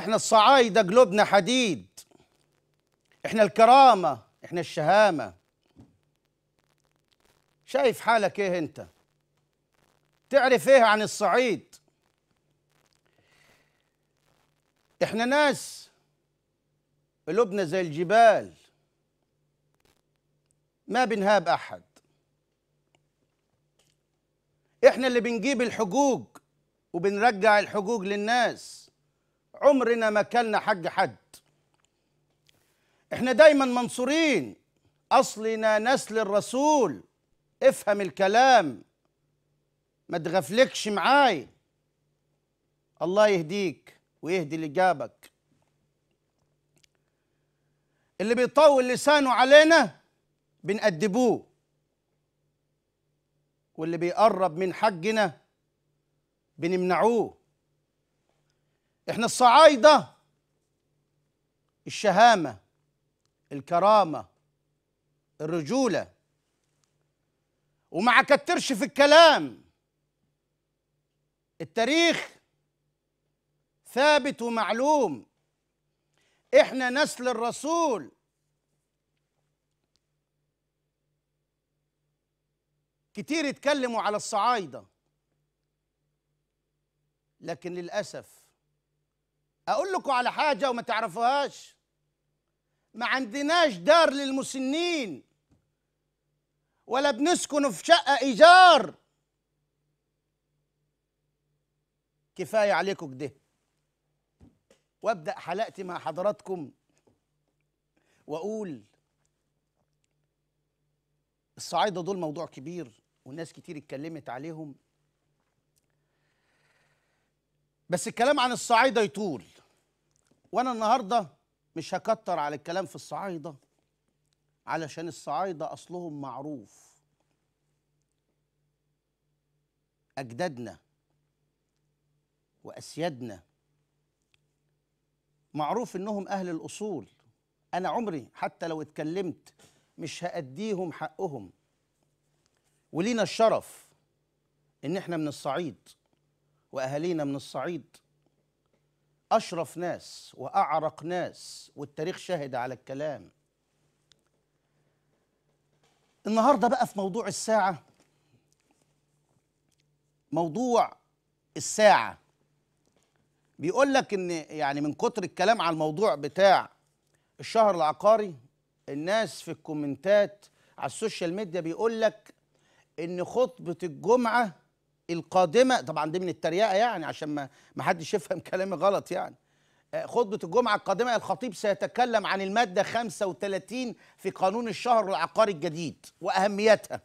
احنا الصعايدة قلوبنا حديد احنا الكرامة احنا الشهامة شايف حالك ايه انت تعرف ايه عن الصعيد احنا ناس قلوبنا زي الجبال ما بنهاب احد احنا اللي بنجيب الحقوق وبنرجع الحقوق للناس عمرنا ما كلنا حق حد احنا دايما منصورين اصلنا نسل الرسول افهم الكلام ما تغفلكش معاي الله يهديك ويهدي اللي جابك اللي بيطول لسانه علينا بنأدبوه واللي بيقرب من حقنا بنمنعوه احنا الصعايده الشهامه الكرامه الرجوله وما كترش في الكلام التاريخ ثابت ومعلوم احنا نسل الرسول كتير اتكلموا على الصعايده لكن للاسف اقول لكم على حاجه وما تعرفوهاش ما عندناش دار للمسنين ولا بنسكن في شقه ايجار كفايه عليكم كده وابدا حلقتي مع حضراتكم واقول الصعايده دول موضوع كبير وناس كتير اتكلمت عليهم بس الكلام عن الصعايده يطول وانا النهارده مش هكتر على الكلام في الصعايده علشان الصعايده اصلهم معروف اجدادنا واسيادنا معروف انهم اهل الاصول انا عمري حتى لو اتكلمت مش هاديهم حقهم ولينا الشرف ان احنا من الصعيد واهالينا من الصعيد أشرف ناس وأعرق ناس والتاريخ شاهد على الكلام النهاردة بقى في موضوع الساعة موضوع الساعة بيقول لك إن يعني من كتر الكلام على الموضوع بتاع الشهر العقاري الناس في الكومنتات على السوشيال ميديا بيقول لك إن خطبة الجمعة القادمه طبعا دي من التريقه يعني عشان ما ما حدش يفهم كلامي غلط يعني آه، خطبة الجمعة القادمة الخطيب سيتكلم عن المادة 35 في قانون الشهر العقاري الجديد وأهميتها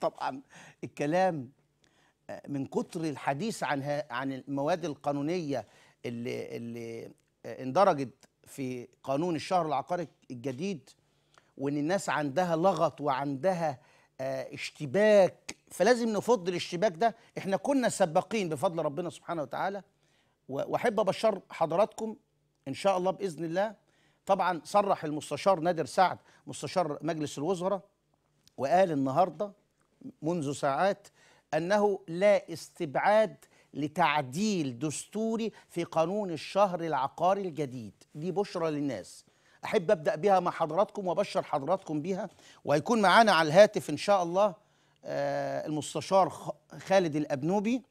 طبعا الكلام آه، من كتر الحديث عن عن المواد القانونية اللي اللي آه، اندرجت في قانون الشهر العقاري الجديد وان الناس عندها لغط وعندها آه، اشتباك فلازم نفض الاشتباك ده احنا كنا سباقين بفضل ربنا سبحانه وتعالى واحب ابشر حضراتكم ان شاء الله باذن الله طبعا صرح المستشار نادر سعد مستشار مجلس الوزراء وقال النهارده منذ ساعات انه لا استبعاد لتعديل دستوري في قانون الشهر العقاري الجديد دي بشرى للناس احب ابدا بها مع حضراتكم وابشر حضراتكم بيها وهيكون معانا على الهاتف ان شاء الله آه، المستشار خالد الابنوبي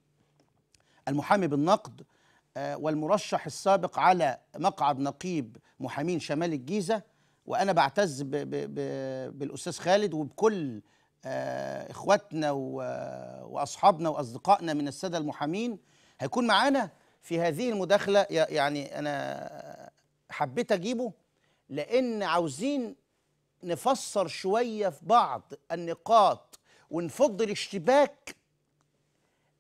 المحامي بالنقد آه، والمرشح السابق على مقعد نقيب محامين شمال الجيزه وانا بعتز بـ بـ بـ بالاستاذ خالد وبكل آه، اخواتنا واصحابنا واصدقائنا من الساده المحامين هيكون معانا في هذه المداخله يعني انا حبيت اجيبه لأن عاوزين نفسر شوية في بعض النقاط ونفض الاشتباك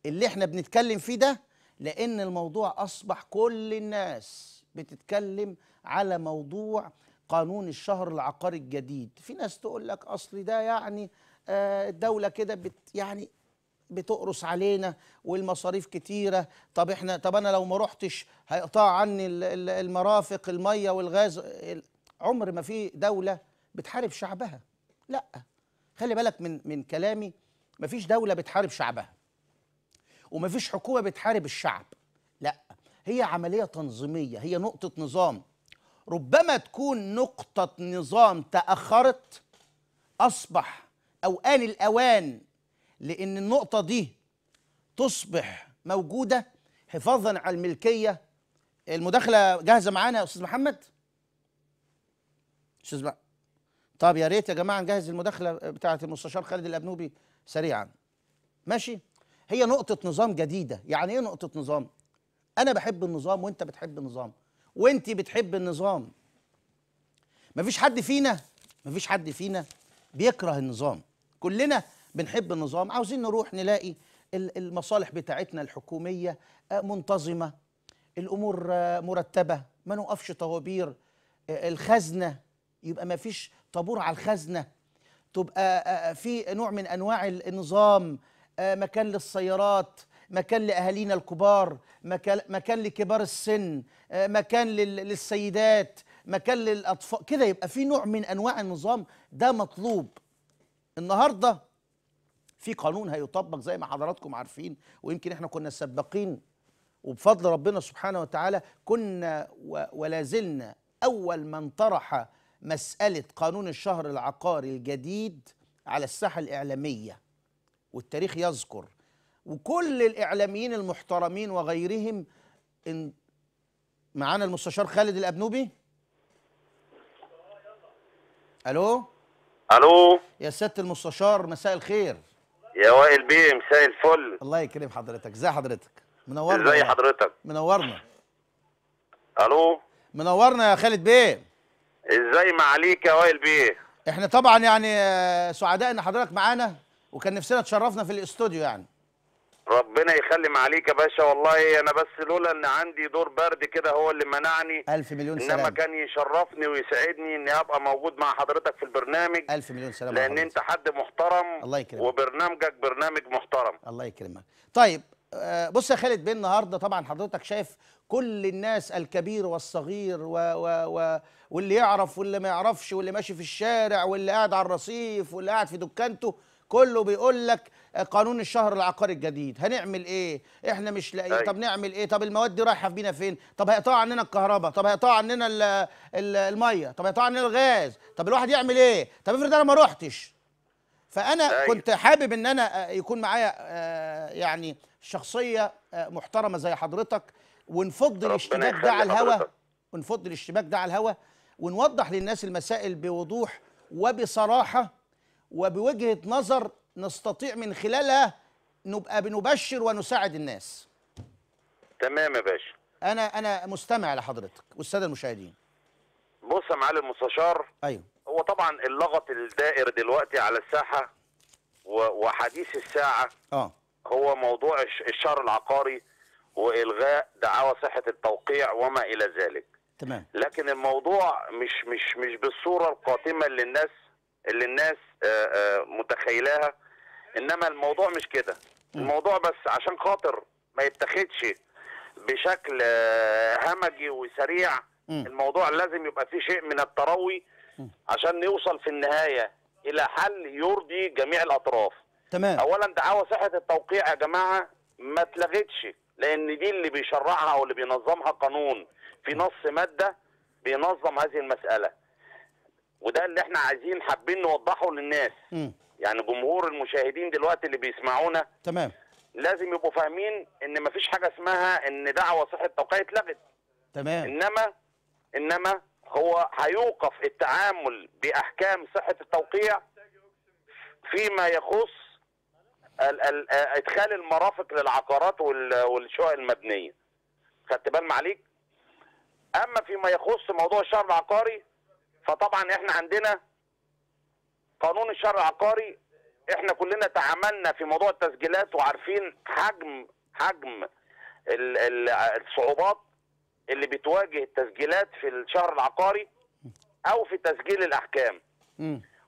اللي احنا بنتكلم فيه ده لأن الموضوع أصبح كل الناس بتتكلم على موضوع قانون الشهر العقاري الجديد في ناس تقول لك أصل ده يعني آه، الدولة كده بت يعني بتقرص علينا والمصاريف كتيره طب احنا طب انا لو ما رحتش هيقطع عني المرافق الميه والغاز عمر ما في دولة بتحارب شعبها لا خلي بالك من من كلامي ما فيش دولة بتحارب شعبها وما فيش حكومة بتحارب الشعب لا هي عملية تنظيمية هي نقطة نظام ربما تكون نقطة نظام تأخرت أصبح أو آن الأوان لأن النقطة دي تصبح موجودة حفاظا على الملكية المداخلة جاهزة معانا يا أستاذ محمد؟ استاذ بقى طب يا ريت يا جماعه نجهز المداخله بتاعه المستشار خالد الابنوبي سريعا ماشي هي نقطه نظام جديده يعني ايه نقطه نظام انا بحب النظام وانت بتحب النظام وانت بتحب النظام مفيش حد فينا مفيش حد فينا بيكره النظام كلنا بنحب النظام عاوزين نروح نلاقي المصالح بتاعتنا الحكوميه آه، منتظمه الامور آه، مرتبه ما نوقفش طوابير آه، الخزنه يبقى ما فيش طابور على الخزنه تبقى في نوع من انواع النظام مكان للسيارات مكان لاهالينا الكبار مكان لكبار السن مكان للسيدات مكان للاطفال كده يبقى في نوع من انواع النظام ده مطلوب النهارده في قانون هيطبق زي ما حضراتكم عارفين ويمكن احنا كنا سباقين وبفضل ربنا سبحانه وتعالى كنا ولا زلنا اول من طرح مسألة قانون الشهر العقاري الجديد على الساحة الإعلامية والتاريخ يذكر وكل الإعلاميين المحترمين وغيرهم إن معانا المستشار خالد الأبنوبي ألو ألو يا سيادة المستشار مساء الخير يا وائل بيه مساء الفل الله يكرم حضرتك ازي حضرتك منورنا ازي حضرتك منورنا ألو منورنا يا خالد بيه ازاي معاليك يا وائل بيه احنا طبعا يعني آه، سعداء ان حضرتك معانا وكان نفسنا تشرفنا في الاستوديو يعني ربنا يخلي معاليك يا باشا والله انا بس لولا ان عندي دور برد كده هو اللي منعني الف مليون سلام انما كان يشرفني ويسعدني اني ابقى موجود مع حضرتك في البرنامج الف مليون سلام لان انت حد محترم الله يكرمك وبرنامجك برنامج محترم الله يكرمك طيب آه، بص يا خالد بيه النهارده طبعا حضرتك شايف كل الناس الكبير والصغير و و و واللي يعرف واللي ما يعرفش واللي ماشي في الشارع واللي قاعد على الرصيف واللي قاعد في دكانته كله بيقول لك قانون الشهر العقاري الجديد هنعمل ايه احنا مش لاقيين أيوة. طب نعمل ايه طب المواد دي رايحه بينا فين طب هيقطعوا عننا الكهرباء طب هيقطعوا عننا الميه طب هيقطعوا عننا الغاز طب الواحد يعمل ايه طب افرض انا ما روحتش فانا أيوة. كنت حابب ان انا آه، يكون معايا آه، يعني شخصيه آه، محترمه زي حضرتك ونفض الاشتباك ده على الهوا ونفض الاشتباك ده على الهوا ونوضح للناس المسائل بوضوح وبصراحه وبوجهه نظر نستطيع من خلالها نبقى بنبشر ونساعد الناس تمام يا باشا انا انا مستمع لحضرتك والساده المشاهدين بص يا معالي المستشار ايوه هو طبعا اللغط الدائر دلوقتي على الساحه وحديث الساعه اه هو موضوع الشهر العقاري والغاء دعاوى صحه التوقيع وما الى ذلك تمام لكن الموضوع مش مش مش بالصوره القاتمه اللي الناس اللي الناس آه، آه، متخيلاها انما الموضوع مش كده الموضوع بس عشان خاطر ما يتاخدش بشكل آه، همجي وسريع الموضوع لازم يبقى فيه شيء من التروي عشان نوصل في النهايه الى حل يرضي جميع الاطراف تمام اولا دعاوى صحه التوقيع يا جماعه ما اتلغتش لان دي اللي بيشرعها او اللي بينظمها قانون في نص ماده بينظم هذه المساله وده اللي احنا عايزين حابين نوضحه للناس م. يعني جمهور المشاهدين دلوقتي اللي بيسمعونا تمام لازم يبقوا فاهمين ان مفيش حاجه اسمها ان دعوه صحه توقيع اتلغت تمام انما انما هو هيوقف التعامل باحكام صحه التوقيع فيما يخص آه، ادخال المرافق للعقارات والشقق المبنيه خدت بال معاليك اما فيما يخص موضوع الشهر العقاري فطبعا احنا عندنا قانون الشهر العقاري احنا كلنا تعاملنا في موضوع التسجيلات وعارفين حجم حجم الصعوبات اللي بتواجه التسجيلات في الشهر العقاري او في تسجيل الاحكام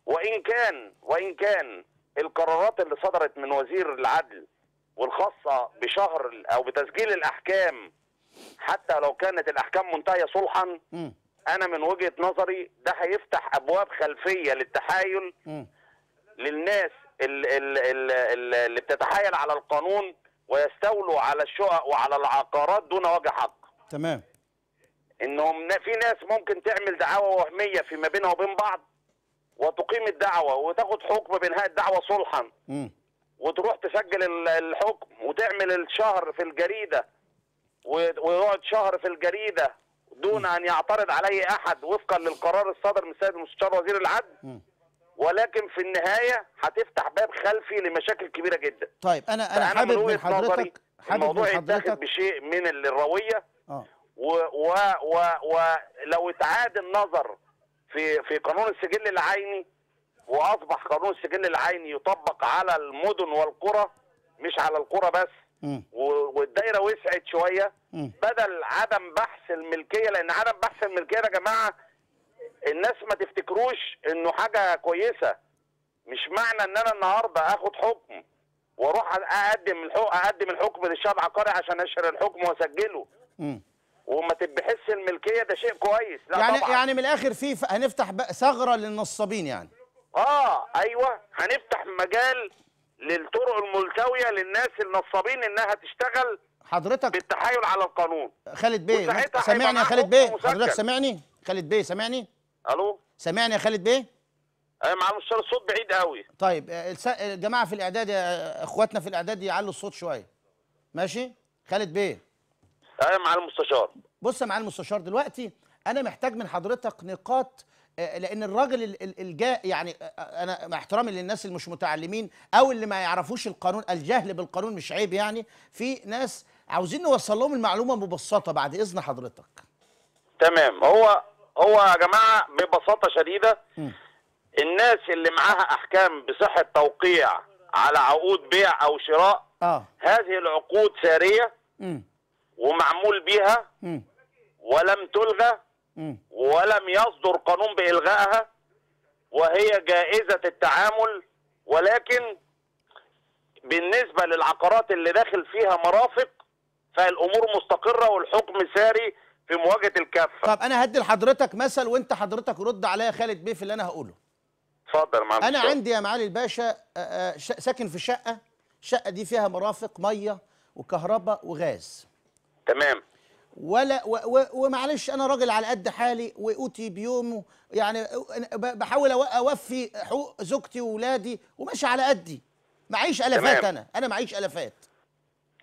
وان كان وان كان القرارات اللي صدرت من وزير العدل والخاصه بشهر او بتسجيل الاحكام حتى لو كانت الاحكام منتهيه صلحا انا من وجهه نظري ده هيفتح ابواب خلفيه للتحايل للناس اللي, اللي بتتحايل على القانون ويستولوا على الشقق وعلى العقارات دون وجه حق تمام انهم في ناس ممكن تعمل دعاوى وهميه فيما بينها وبين بعض وتقيم الدعوه وتاخد حكم بانهاء الدعوه صلحا م. وتروح تسجل الحكم وتعمل الشهر في الجريده ويقعد شهر في الجريده دون م. ان يعترض عليه احد وفقا للقرار الصادر من السيد المستشار وزير العدل ولكن في النهايه هتفتح باب خلفي لمشاكل كبيره جدا طيب انا انا حابب من حضرتك حابب الموضوع يتاخد بشيء من الرويه اه ولو و... و... و... اتعاد النظر في في قانون السجل العيني واصبح قانون السجل العيني يطبق على المدن والقرى مش على القرى بس والدايره وسعت شويه بدل عدم بحث الملكيه لان عدم بحث الملكيه يا جماعه الناس ما تفتكروش انه حاجه كويسه مش معنى ان انا النهارده اخد حكم واروح اقدم الحكم اقدم الحكم للشعب عقاري عشان اشهر الحكم واسجله وما تتبحثش الملكيه ده شيء كويس لا يعني طبعا. يعني من الاخر في هنفتح ثغره للنصابين يعني اه ايوه هنفتح مجال للطرق الملتويه للناس النصابين انها تشتغل حضرتك بالتحايل على القانون خالد بيه سامعني يا خالد بيه حضرتك سامعني خالد بيه سامعني الو سامعني يا خالد بيه انا آه، معلش الصوت بعيد قوي طيب آه، الجماعه آه، في الاعداد اخواتنا في الاعداد يعلوا الصوت شويه ماشي خالد بيه انا أه، مع المستشار بص يا معالي المستشار دلوقتي انا محتاج من حضرتك نقاط أه، لان الراجل الجاء يعني أه، انا مع احترامي للناس اللي مش متعلمين او اللي ما يعرفوش القانون الجهل بالقانون مش عيب يعني في ناس عاوزين نوصل لهم المعلومه مبسطه بعد اذن حضرتك تمام هو هو يا جماعه ببساطه شديده م. الناس اللي معاها احكام بصحه توقيع على عقود بيع او شراء آه. هذه العقود ساريه م. ومعمول بها ولم تلغى ولم يصدر قانون بإلغائها وهي جائزة التعامل ولكن بالنسبة للعقارات اللي داخل فيها مرافق فالأمور مستقرة والحكم ساري في مواجهة الكافة طب أنا هدي لحضرتك مثل وأنت حضرتك رد عليا خالد بيه في اللي أنا هقوله اتفضل معلش أنا عندي يا معالي الباشا آه، آه، ساكن في شقة الشقة دي فيها مرافق مية وكهرباء وغاز تمام ولا و و ومعلش انا راجل على قد حالي واوتي بيومه يعني بحاول اوفي حقوق زوجتي واولادي وماشي على قدي معيش الافات تمام. انا انا معيش الافات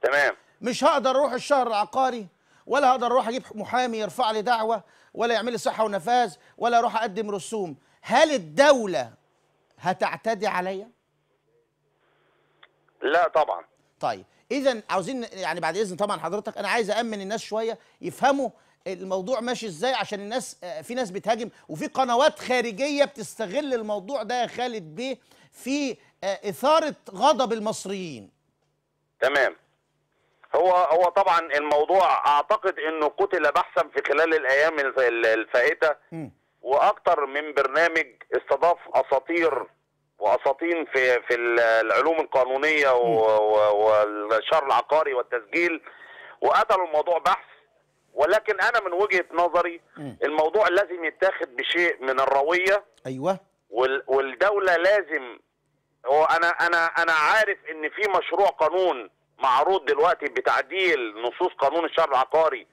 تمام مش هقدر اروح الشهر العقاري ولا هقدر اروح اجيب محامي يرفع لي دعوه ولا يعمل لي صحه ونفاذ ولا اروح اقدم رسوم هل الدوله هتعتدي عليا لا طبعا طيب اذا عاوزين يعني بعد اذن طبعا حضرتك انا عايز امن الناس شويه يفهموا الموضوع ماشي ازاي عشان الناس آه، في ناس بتهاجم وفي قنوات خارجيه بتستغل الموضوع ده يا خالد بيه في آه، اثاره غضب المصريين تمام هو هو طبعا الموضوع اعتقد انه قتل بحثا في خلال الايام الفائته واكثر من برنامج استضاف اساطير واساطين في في العلوم القانونيه والشر العقاري والتسجيل وقبلوا الموضوع بحث ولكن انا من وجهه نظري الموضوع لازم يتاخد بشيء من الرويه ايوه والدوله لازم هو انا انا انا عارف ان في مشروع قانون معروض دلوقتي بتعديل نصوص قانون الشر العقاري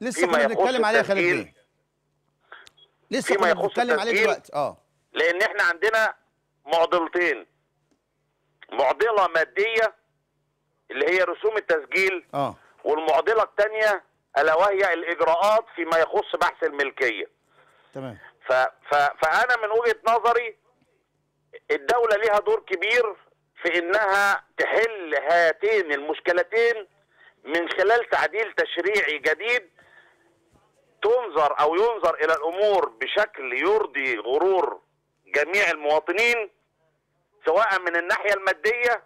لسه كنا بنتكلم عليه خالد لسه كنا بنتكلم عليه دلوقتي اه لان احنا عندنا معضلتين معضله ماديه اللي هي رسوم التسجيل اه والمعضله الثانيه الا وهي الاجراءات فيما يخص بحث الملكيه تمام ف... ف... فانا من وجهه نظري الدوله لها دور كبير في انها تحل هاتين المشكلتين من خلال تعديل تشريعي جديد تنظر او ينظر الى الامور بشكل يرضي غرور جميع المواطنين سواء من الناحية المادية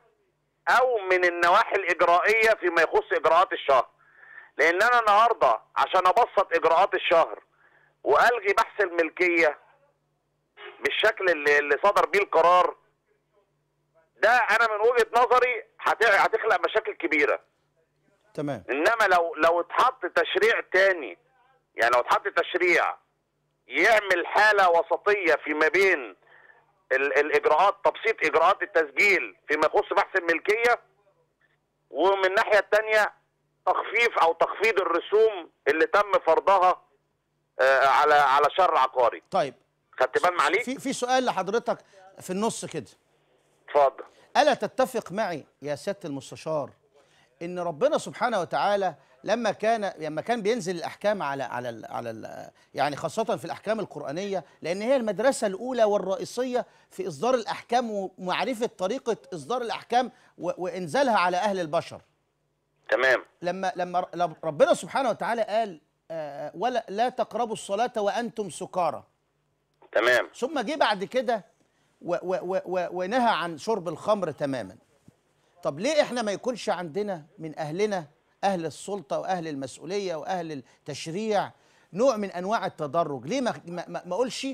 أو من النواحي الإجرائية فيما يخص إجراءات الشهر لأن أنا النهاردة عشان أبسط إجراءات الشهر وألغي بحث الملكية بالشكل اللي, اللي صدر بيه القرار ده أنا من وجهة نظري هتخلق مشاكل كبيرة تمام إنما لو لو اتحط تشريع تاني يعني لو اتحط تشريع يعمل حاله وسطيه فيما بين الاجراءات تبسيط اجراءات التسجيل فيما يخص بحث الملكيه ومن الناحيه الثانيه تخفيف او تخفيض الرسوم اللي تم فرضها آه، على على شر عقاري طيب خدت بال معاليك في في سؤال لحضرتك في النص كده اتفضل الا تتفق معي يا سياده المستشار ان ربنا سبحانه وتعالى لما كان لما كان بينزل الاحكام على على على يعني خاصه في الاحكام القرانيه لان هي المدرسه الاولى والرئيسيه في اصدار الاحكام ومعرفه طريقه اصدار الاحكام وانزالها على اهل البشر تمام لما لما ربنا سبحانه وتعالى قال آه، ولا لا تقربوا الصلاه وانتم سكارى تمام ثم جه بعد كده ونهى عن شرب الخمر تماما طب ليه احنا ما يكونش عندنا من اهلنا اهل السلطه واهل المسؤوليه واهل التشريع نوع من انواع التدرج ليه ما ما اقولش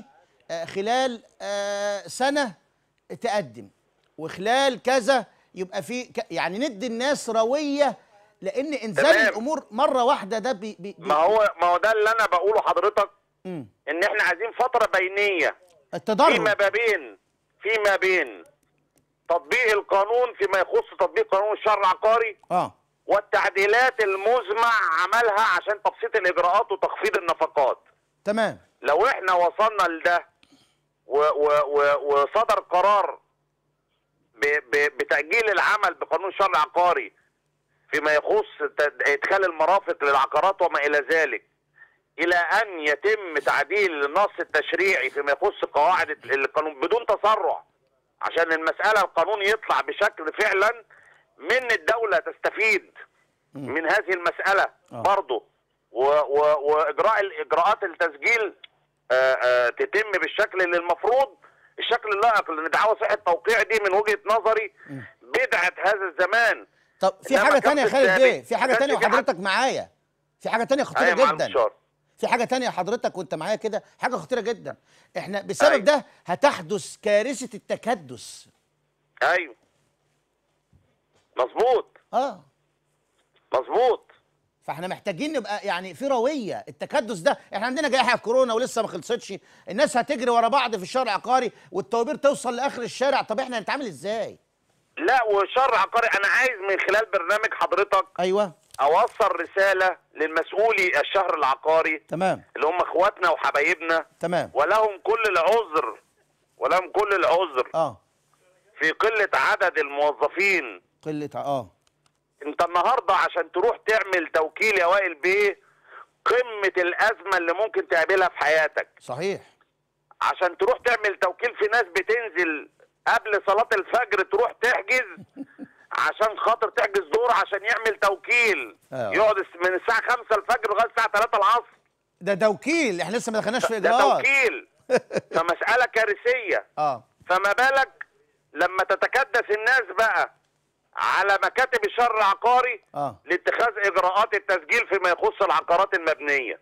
آه، خلال آه، سنه تقدم وخلال كذا يبقى في يعني ندي الناس رويه لان انزال الامور مره واحده ده بي بي ما هو ما هو ده اللي انا بقوله حضرتك م. ان احنا عايزين فتره بينيه التدرج فيما بين فيما بين تطبيق القانون فيما يخص تطبيق قانون الشرع العقاري اه والتعديلات المزمع عملها عشان تبسيط الاجراءات وتخفيض النفقات تمام لو احنا وصلنا لده وصدر قرار بتاجيل العمل بقانون شرع عقاري فيما يخص ادخال المرافق للعقارات وما الى ذلك الى ان يتم تعديل النص التشريعي فيما يخص قواعد القانون بدون تسرع عشان المساله القانون يطلع بشكل فعلا من الدولة تستفيد من هذه المسألة آه. برضه وإجراء الإجراءات التسجيل آه، آه، تتم بالشكل اللي المفروض الشكل اللائق لأن دعوة صحة التوقيع دي من وجهة نظري بدعة هذا الزمان طب في حاجة تانية يا خالد بيه في حاجة تانية وحضرتك معايا في حاجة تانية خطيرة أيوة جدا في حاجة تانية حضرتك وانت معايا كده حاجة خطيرة جدا احنا بسبب أيوة. ده هتحدث كارثة التكدس ايوه مظبوط اه مظبوط فاحنا محتاجين نبقى يعني في رويه التكدس ده احنا عندنا جائحه كورونا ولسه ما خلصتش الناس هتجري ورا بعض في الشارع العقاري والطوابير توصل لاخر الشارع طب احنا هنتعامل ازاي لا وشارع عقاري انا عايز من خلال برنامج حضرتك ايوه اوصل رساله للمسؤولي الشهر العقاري تمام اللي هم اخواتنا وحبايبنا تمام ولهم كل العذر ولهم كل العذر اه في قله عدد الموظفين قله اه انت النهارده عشان تروح تعمل توكيل يا وائل بيه قمه الازمه اللي ممكن تقابلها في حياتك صحيح عشان تروح تعمل توكيل في ناس بتنزل قبل صلاه الفجر تروح تحجز عشان خاطر تحجز دور عشان يعمل توكيل أيوة. يقعد من الساعه 5 الفجر لغايه الساعه 3 العصر ده توكيل احنا لسه ما دخلناش في اجراءات ده توكيل فمساله كارثيه اه فما بالك لما تتكدس الناس بقى على مكاتب الشر العقاري آه. لاتخاذ اجراءات التسجيل فيما يخص العقارات المبنيه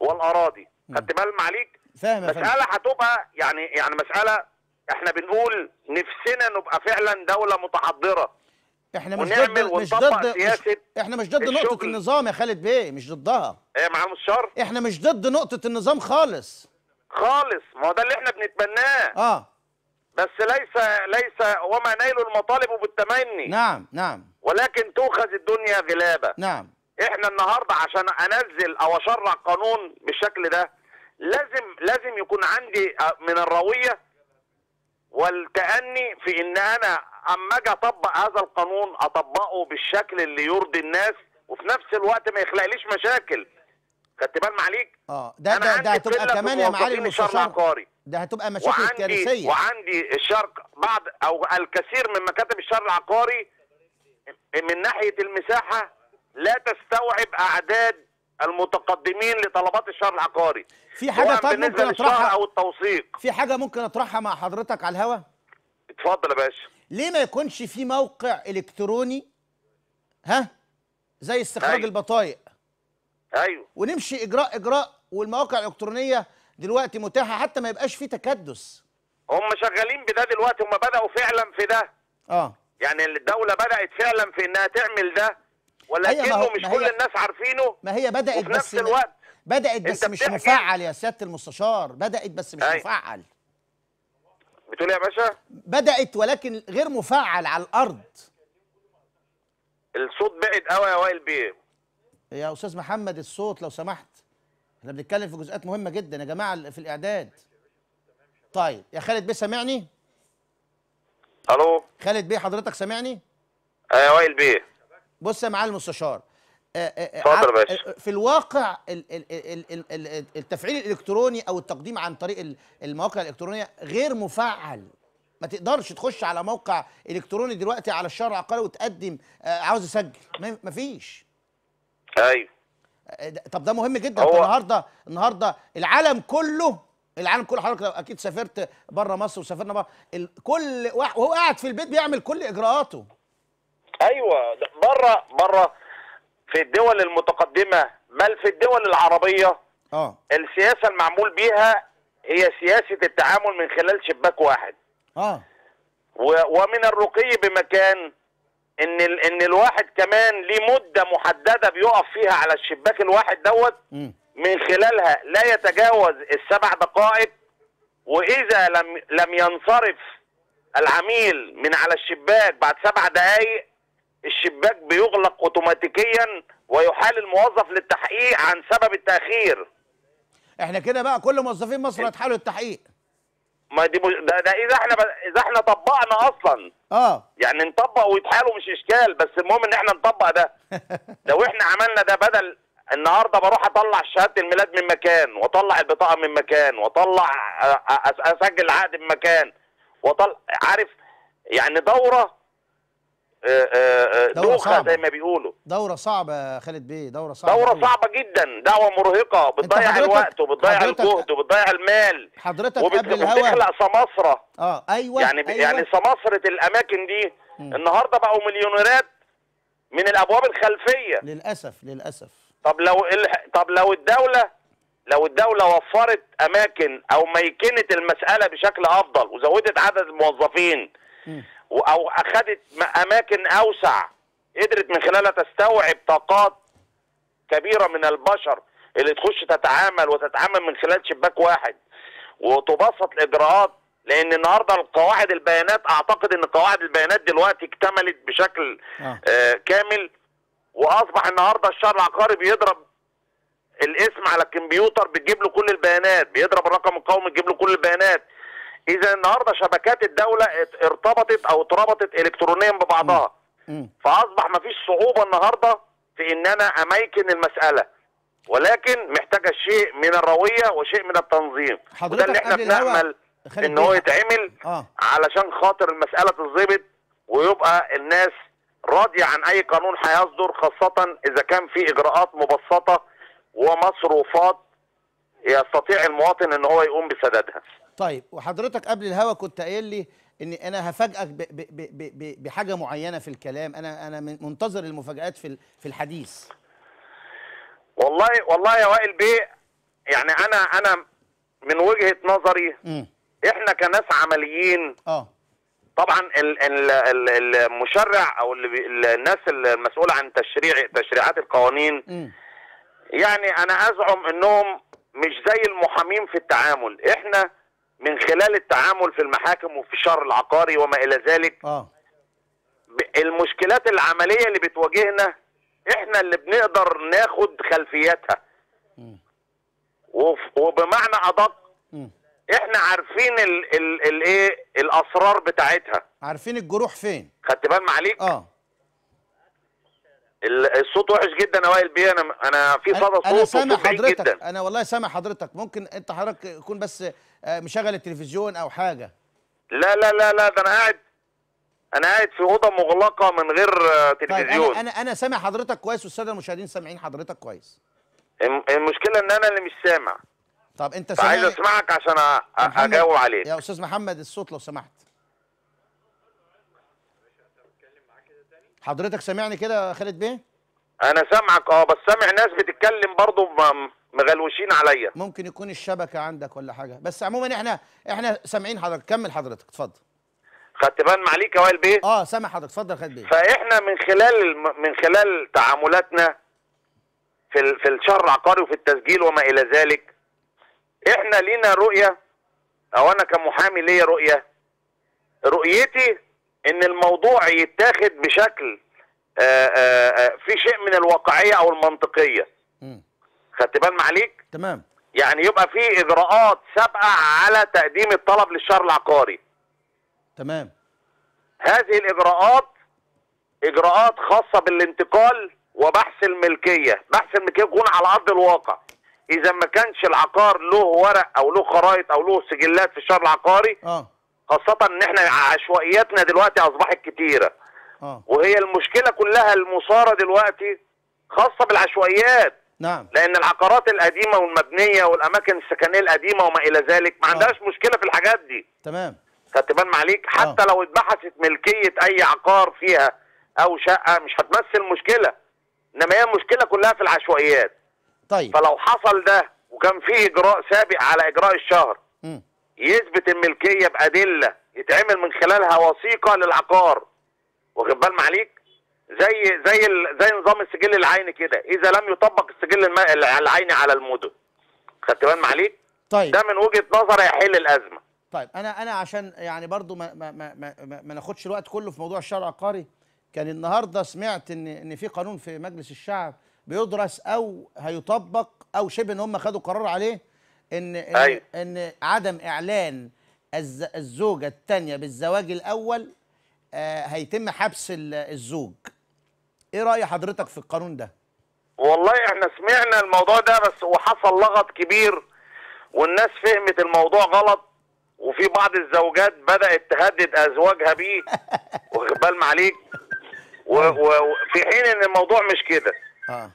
والاراضي خدت بالك عليك فاهم مساله هتبقى يعني يعني مساله احنا بنقول نفسنا نبقى فعلا دوله متحضره احنا مش ضد مش ضد سياسه احنا مش ضد نقطه النظام يا خالد بيه مش ضدها ايه مع الشر احنا مش ضد نقطه النظام خالص خالص ما هو ده اللي احنا بنتبناه اه بس ليس ليس وما نيل المطالب بالتمني نعم نعم ولكن تؤخذ الدنيا غلابه نعم احنا النهارده عشان انزل او اشرع قانون بالشكل ده لازم لازم يكون عندي آه، من الرويه والتأني في ان انا اما اجي اطبق هذا القانون اطبقه بالشكل اللي يرضي الناس وفي نفس الوقت ما يخلقليش مشاكل خدت بال معاليك اه ده ده, ده هتبقى كمان يا معالي المستشار ده هتبقى مشاكل وعندي كارثيه وعندي الشرق بعض او الكثير من مكاتب الشر العقاري من ناحيه المساحه لا تستوعب اعداد المتقدمين لطلبات الشر العقاري في حاجه طيب ممكن اطرحها او التوثيق في حاجه ممكن اطرحها مع حضرتك على الهوا اتفضل يا باشا ليه ما يكونش في موقع الكتروني ها زي استخراج أيوه. البطايق ايوه ونمشي اجراء اجراء والمواقع الالكترونيه دلوقتي متاحه حتى ما يبقاش في تكدس هم شغالين بده دلوقتي هم بداوا فعلا في ده اه يعني الدوله بدات فعلا في انها تعمل ده ولكنه مش كل الناس عارفينه ما هي بدات وفي نفس الوقت بدات بس مش مفعل يا سياده المستشار بدات بس مش أي. مفعل بتقول إيه يا باشا بدات ولكن غير مفعل على الارض الصوت بعد قوي يا وائل بيه يا استاذ محمد الصوت لو سمحت احنا بنتكلم في جزئيات مهمه جدا يا جماعه في الاعداد طيب يا خالد بيه سامعني الو خالد بيه حضرتك سامعني ايوه وائل بيه بص يا معالي المستشار آه، آه، آه، يا باشا في الواقع التفعيل الالكتروني او التقديم عن طريق المواقع الالكترونيه غير مفعل ما تقدرش تخش على موقع الكتروني دلوقتي على الشهر العقاري وتقدم عاوز اسجل ما فيش ايوه آه، طب ده مهم جدا هو النهارده النهارده العالم كله العالم كله حضرتك لو اكيد سافرت بره مصر وسافرنا بره كل وهو قاعد في البيت بيعمل كل اجراءاته ايوه بره بره في الدول المتقدمه بل في الدول العربيه اه السياسه المعمول بيها هي سياسه التعامل من خلال شباك واحد اه ومن الرقي بمكان ان ال... ان الواحد كمان ليه مده محدده بيقف فيها على الشباك الواحد دوت من خلالها لا يتجاوز السبع دقائق واذا لم لم ينصرف العميل من على الشباك بعد سبع دقائق الشباك بيغلق اوتوماتيكيا ويحال الموظف للتحقيق عن سبب التاخير احنا كده بقى كل موظفين مصر هيتحالوا التحقيق ما دي مش ده, ده اذا احنا ب... اذا احنا طبقنا اصلا اه يعني نطبق ويتحالوا مش اشكال بس المهم ان احنا نطبق ده لو احنا عملنا ده بدل النهارده بروح اطلع شهاده الميلاد من مكان واطلع البطاقه من مكان واطلع اسجل العقد من مكان واطلع عارف يعني دوره آه، آه، آه، دوخه زي ما بيقولوا دوره صعبه خالد بيه دوره صعبه دوره بيه. صعبه جدا دعوه مرهقه بتضيع الوقت وبتضيع الجهد وبتضيع المال حضرتك وبت... قبل الهوا وبتخلق سماسره اه ايوه يعني أيوة. يعني سماسره الاماكن دي م. النهارده بقوا مليونيرات من الابواب الخلفيه للاسف للاسف طب لو ال... طب لو الدوله لو الدولة وفرت أماكن أو ميكنت المسألة بشكل أفضل وزودت عدد الموظفين او اخذت اماكن اوسع قدرت من خلالها تستوعب طاقات كبيره من البشر اللي تخش تتعامل وتتعامل من خلال شباك واحد وتبسط الاجراءات لان النهارده القواعد البيانات اعتقد ان قواعد البيانات دلوقتي اكتملت بشكل آه. آه كامل واصبح النهارده الشهر العقاري بيضرب الاسم على الكمبيوتر بتجيب له كل البيانات بيضرب الرقم القومي بتجيب له كل البيانات اذا النهارده شبكات الدوله ارتبطت او اتربطت الكترونيا ببعضها فاصبح مفيش صعوبه النهارده في ان انا اميكن المساله ولكن محتاجه شيء من الرويه وشيء من التنظيم وده اللي احنا بنامل ان هو يتعمل آه. علشان خاطر المساله تتظبط ويبقى الناس راضيه عن اي قانون هيصدر خاصه اذا كان في اجراءات مبسطه ومصروفات يستطيع المواطن ان هو يقوم بسدادها طيب وحضرتك قبل الهوا كنت قايل لي ان انا هفاجئك بحاجه معينه في الكلام انا انا منتظر المفاجات في في الحديث والله والله يا وائل بيه يعني انا انا من وجهه نظري م. احنا كناس عمليين اه طبعا المشرع او الناس المسؤوله عن تشريع تشريعات القوانين م. يعني انا ازعم انهم مش زي المحامين في التعامل احنا من خلال التعامل في المحاكم وفي الشهر العقاري وما الى ذلك آه. المشكلات العمليه اللي بتواجهنا احنا اللي بنقدر ناخد خلفياتها وبمعنى ادق احنا عارفين الايه الاسرار بتاعتها عارفين الجروح فين خدت بال معاليك اه الصوت وحش جدا يا وائل بيه انا انا في صدى صوت انا سامع حضرتك جدا. انا والله سامع حضرتك ممكن انت حضرتك يكون بس آه، مشغل التلفزيون او حاجه لا لا لا لا ده انا قاعد انا قاعد في اوضه مغلقه من غير آه، طيب، تلفزيون طيب انا انا سامع حضرتك كويس والساده المشاهدين سامعين حضرتك كويس المشكله ان انا اللي مش سامع طب انت سامع عايز اسمعك عشان اجاوب عليك يا استاذ محمد الصوت لو سمحت حضرتك سامعني كده يا خالد بيه انا سامعك اه بس سامع ناس بتتكلم برضه مغلوشين عليا ممكن يكون الشبكه عندك ولا حاجه بس عموما احنا احنا سامعين حضرتك كمل حضرتك اتفضل خدت بالنا عليك يا وائل بيه اه سامع حضرتك اتفضل خد بيه فاحنا من خلال من خلال تعاملاتنا في في الشهر العقاري وفي التسجيل وما الى ذلك احنا لينا رؤيه او انا كمحامي ليا رؤيه رؤيتي ان الموضوع يتاخد بشكل آآ آه، آآ آه، آه، في شيء من الواقعيه او المنطقيه م. خدت بال عليك تمام يعني يبقى في اجراءات سابقه على تقديم الطلب للشهر العقاري تمام هذه الاجراءات اجراءات خاصه بالانتقال وبحث الملكيه بحث الملكيه يكون على ارض الواقع اذا ما كانش العقار له ورق او له خرائط او له سجلات في الشهر العقاري اه خاصه ان احنا عشوائياتنا دلوقتي اصبحت كتيره اه وهي المشكله كلها المثاره دلوقتي خاصه بالعشوائيات نعم لان العقارات القديمه والمبنيه والاماكن السكنيه القديمه وما الى ذلك ما آه. عندهاش مشكله في الحاجات دي تمام خدت بالنا عليك حتى آه. لو اتبحثت ملكيه اي عقار فيها او شقه مش هتمثل مشكله انما هي المشكله كلها في العشوائيات طيب فلو حصل ده وكان في اجراء سابق على اجراء الشهر يثبت الملكيه بادله يتعمل من خلالها وثيقه للعقار واخد بال عليك زي زي زي نظام السجل العيني كده اذا لم يطبق السجل العيني على المدن خدت بالك معاليك طيب ده من وجهه نظري هيحل الازمه طيب انا انا عشان يعني برضو ما ما ما ما, ما ناخدش الوقت كله في موضوع الشرع العقاري كان النهارده سمعت ان ان في قانون في مجلس الشعب بيدرس او هيطبق او شبه ان هم خدوا قرار عليه ان ان, أيوة. إن عدم اعلان الزوجه الثانيه بالزواج الاول آه هيتم حبس الزوج ايه راي حضرتك في القانون ده والله احنا سمعنا الموضوع ده بس وحصل لغط كبير والناس فهمت الموضوع غلط وفي بعض الزوجات بدات تهدد ازواجها بيه واخد معليك عليك وفي حين ان الموضوع مش كده اه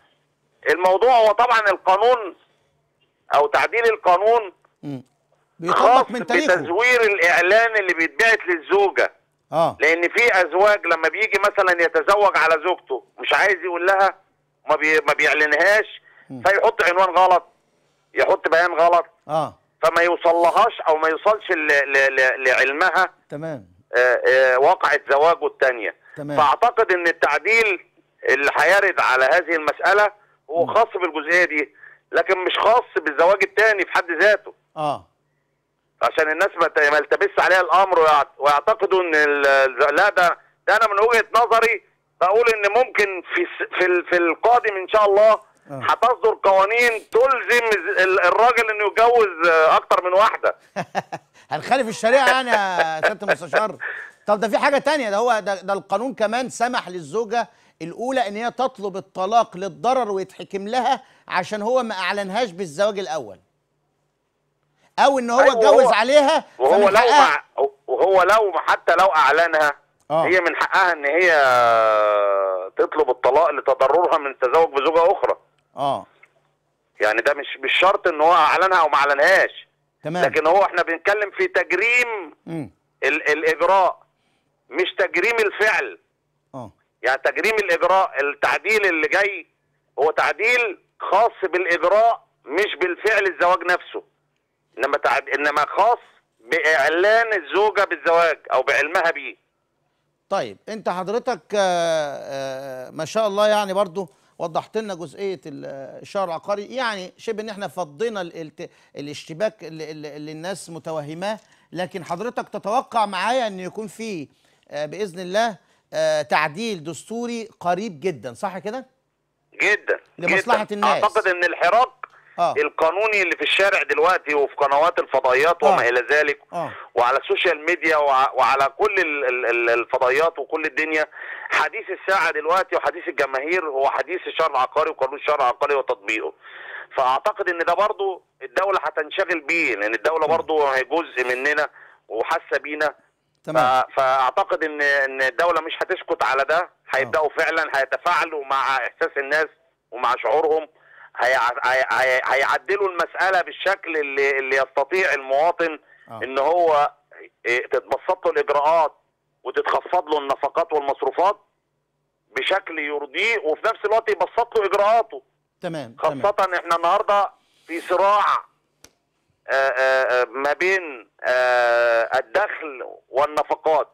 الموضوع هو طبعا القانون او تعديل القانون خاص من بتزوير الاعلان اللي بيتبعت للزوجه اه لان في ازواج لما بيجي مثلا يتزوج على زوجته مش عايز يقول لها ما بي ما بيعلنهاش فيحط عنوان غلط يحط بيان غلط اه فما يوصلهاش او ما يوصلش ل ل ل لعلمها تمام آه آه واقعة زواجه الثانيه فاعتقد ان التعديل اللي هيرد على هذه المساله هو خاص بالجزئيه دي لكن مش خاص بالزواج الثاني في حد ذاته اه عشان الناس ما يلتبس عليها الامر ويعتقدوا ان لا ده ده انا من وجهه نظري بقول ان ممكن في في في القادم ان شاء الله آه. هتصدر قوانين تلزم الراجل انه يتجوز اكتر من واحده هنخالف الشريعه يعني يا سياده المستشار طب ده في حاجه تانية ده هو ده, ده القانون كمان سمح للزوجه الاولى ان هي تطلب الطلاق للضرر ويتحكم لها عشان هو ما اعلنهاش بالزواج الاول او ان هو أيوة، اتجوز عليها وهو لو ما وهو لو حتى لو اعلنها آه. هي من حقها ان هي تطلب الطلاق لتضررها من التزوج بزوجه اخرى اه يعني ده مش مش شرط ان هو اعلنها او ما اعلنهاش تمام لكن هو احنا بنتكلم في تجريم ال الاجراء مش تجريم الفعل اه يعني تجريم الاجراء التعديل اللي جاي هو تعديل خاص بالاجراء مش بالفعل الزواج نفسه انما تعد... انما خاص باعلان الزوجه بالزواج او بعلمها بيه طيب انت حضرتك آه، آه، ما شاء الله يعني برضو وضحت لنا جزئيه الشهر العقاري يعني شبه ان احنا فضينا الالت... الاشتباك اللي, اللي الناس متوهماه لكن حضرتك تتوقع معايا ان يكون في آه، باذن الله تعديل دستوري قريب جدا صح كده جدا لمصلحه جداً. الناس اعتقد ان الحراك آه. القانوني اللي في الشارع دلوقتي وفي قنوات الفضائيات وما آه. الى ذلك آه. وعلى السوشيال ميديا وعلى كل الفضائيات وكل الدنيا حديث الساعه دلوقتي وحديث الجماهير هو حديث الشرع العقاري وقانون الشرع العقاري وتطبيقه فاعتقد ان ده برضه الدوله هتنشغل بيه لان الدوله برضه هي جزء مننا وحاسه بينا تمام فاعتقد ان ان الدوله مش هتسكت على ده هيبداوا آه. فعلا هيتفاعلوا مع احساس الناس ومع شعورهم هيعدلوا المساله بالشكل اللي اللي يستطيع المواطن آه. ان هو إيه، تتبسط له الاجراءات وتتخفض له النفقات والمصروفات بشكل يرضيه وفي نفس الوقت يبسط له اجراءاته تمام خاصه تمام. احنا النهارده في صراع آآ آه، آآ آه، آه، ما بين آآ الدخل والنفقات